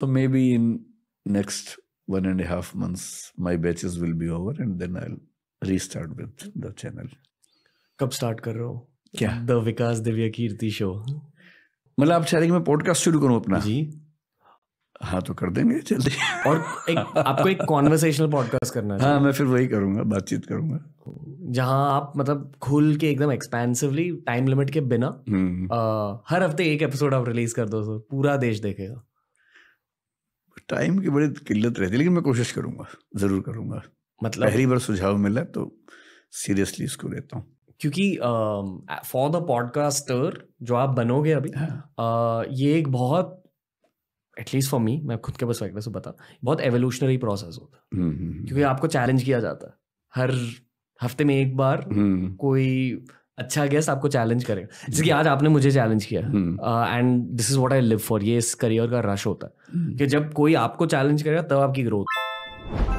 So maybe in next one and a half months, my batches will be over and then I'll restart with the channel. कब start कर रहे हो क्या the विकास दिव्य कीर्ति show मतलब आप चाह रहे मैं पॉडकास्ट शुरू करूं अपना जी हाँ तो कर देंगे जल्दी और एक आपको एक कॉन्वर्सेशनल पॉडकास्ट करना है हाँ मैं फिर वही करूंगा बातचीत करूंगा जहाँ आप मतलब खुल के एकदम एक्सपेंसिवली टाइम लिमिट के बिना आ, हम्म। हर हफ्ते एक एपिसोड आप रिलीज कर दो सर पूरा देश देखेगा टाइम की बड़ी किल्लत रहती है लेकिन मैं कोशिश करूँगा ज़रूर करूँगा मतलब पहली बार सुझाव मिला तो सीरियसली इसको लेता हूँ क्योंकि फॉर द पॉडकास्टर जो आप बनोगे अभी हाँ. uh, ये एक बहुत एटलीस्ट फॉर मी मैं खुद के बस परस्पेक्टिव से बता बहुत एवोल्यूशनरी प्रोसेस होता है हम्म, हम्म, हम्म। क्योंकि आपको चैलेंज किया जाता है हर हफ्ते में एक बार कोई अच्छा गैस आपको चैलेंज करेगा जैसे कि हम्म। आज आपने मुझे चैलेंज किया and this is what I live for ये इस करियर का रश होता है हम्म। कि जब कोई आपको चैलेंज करेगा तब आपकी ग्रोथ